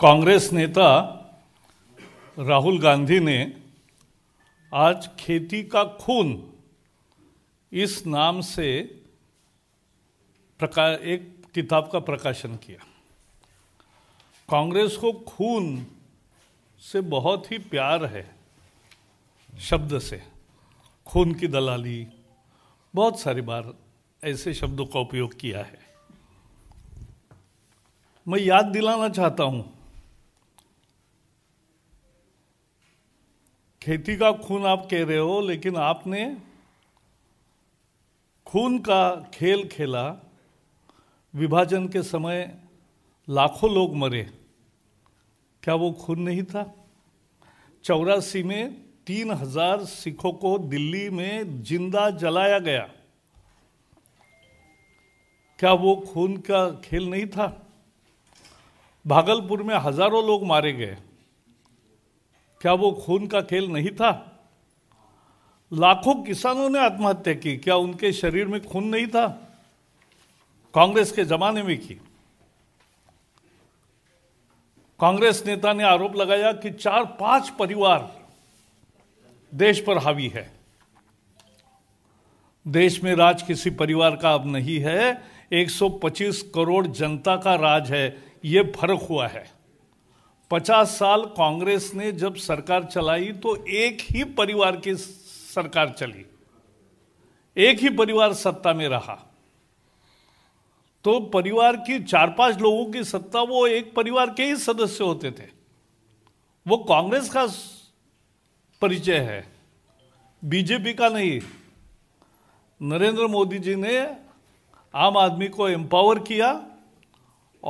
कांग्रेस नेता राहुल गांधी ने आज खेती का खून इस नाम से प्रकाश एक किताब का प्रकाशन किया कांग्रेस को खून से बहुत ही प्यार है शब्द से खून की दलाली बहुत सारी बार ऐसे शब्दों का उपयोग किया है मैं याद दिलाना चाहता हूँ खेती का खून आप कह रहे हो लेकिन आपने खून का खेल खेला विभाजन के समय लाखों लोग मरे क्या वो खून नहीं था चौरासी में तीन हजार सिखों को दिल्ली में जिंदा जलाया गया क्या वो खून का खेल नहीं था भागलपुर में हजारों लोग मारे गए क्या वो खून का खेल नहीं था लाखों किसानों ने आत्महत्या की क्या उनके शरीर में खून नहीं था कांग्रेस के जमाने में की कांग्रेस नेता ने आरोप लगाया कि चार पांच परिवार देश पर हावी है देश में राज किसी परिवार का अब नहीं है 125 करोड़ जनता का राज है यह फर्क हुआ है पचास साल कांग्रेस ने जब सरकार चलाई तो एक ही परिवार की सरकार चली एक ही परिवार सत्ता में रहा तो परिवार की चार पांच लोगों की सत्ता वो एक परिवार के ही सदस्य होते थे वो कांग्रेस का परिचय है बीजेपी का नहीं नरेंद्र मोदी जी ने आम आदमी को एम्पावर किया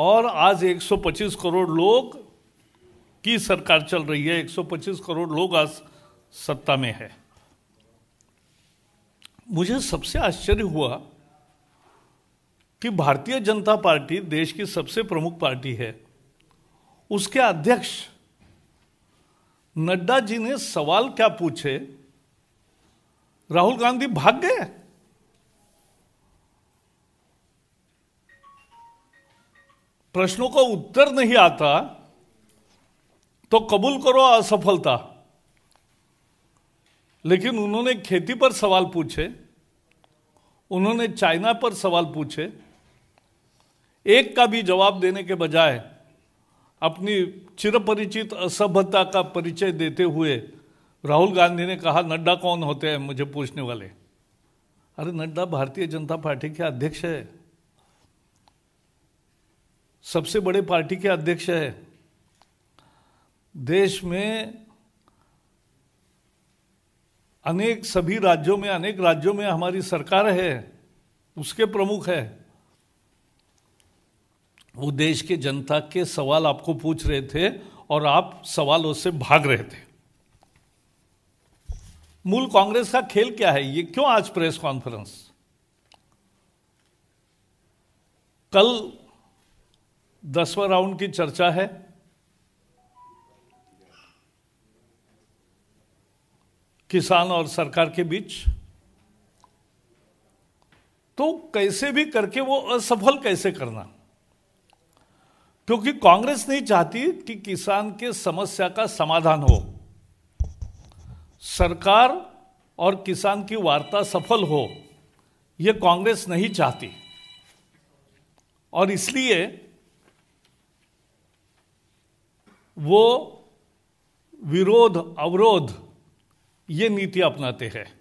और आज 125 करोड़ लोग की सरकार चल रही है 125 करोड़ लोग आज सत्ता में है मुझे सबसे आश्चर्य हुआ कि भारतीय जनता पार्टी देश की सबसे प्रमुख पार्टी है उसके अध्यक्ष नड्डा जी ने सवाल क्या पूछे राहुल गांधी भाग गए प्रश्नों का उत्तर नहीं आता तो कबूल करो असफलता लेकिन उन्होंने खेती पर सवाल पूछे उन्होंने चाइना पर सवाल पूछे एक का भी जवाब देने के बजाय अपनी चिरपरिचित असभ्यता का परिचय देते हुए राहुल गांधी ने कहा नड्डा कौन होते हैं मुझे पूछने वाले अरे नड्डा भारतीय जनता पार्टी के अध्यक्ष है सबसे बड़े पार्टी के अध्यक्ष है देश में अनेक सभी राज्यों में अनेक राज्यों में हमारी सरकार है उसके प्रमुख है वो देश के जनता के सवाल आपको पूछ रहे थे और आप सवालों से भाग रहे थे मूल कांग्रेस का खेल क्या है ये क्यों आज प्रेस कॉन्फ्रेंस कल दसवा राउंड की चर्चा है किसान और सरकार के बीच तो कैसे भी करके वो असफल कैसे करना क्योंकि कांग्रेस नहीं चाहती कि किसान के समस्या का समाधान हो सरकार और किसान की वार्ता सफल हो यह कांग्रेस नहीं चाहती और इसलिए वो विरोध अवरोध ये नीति अपनाते हैं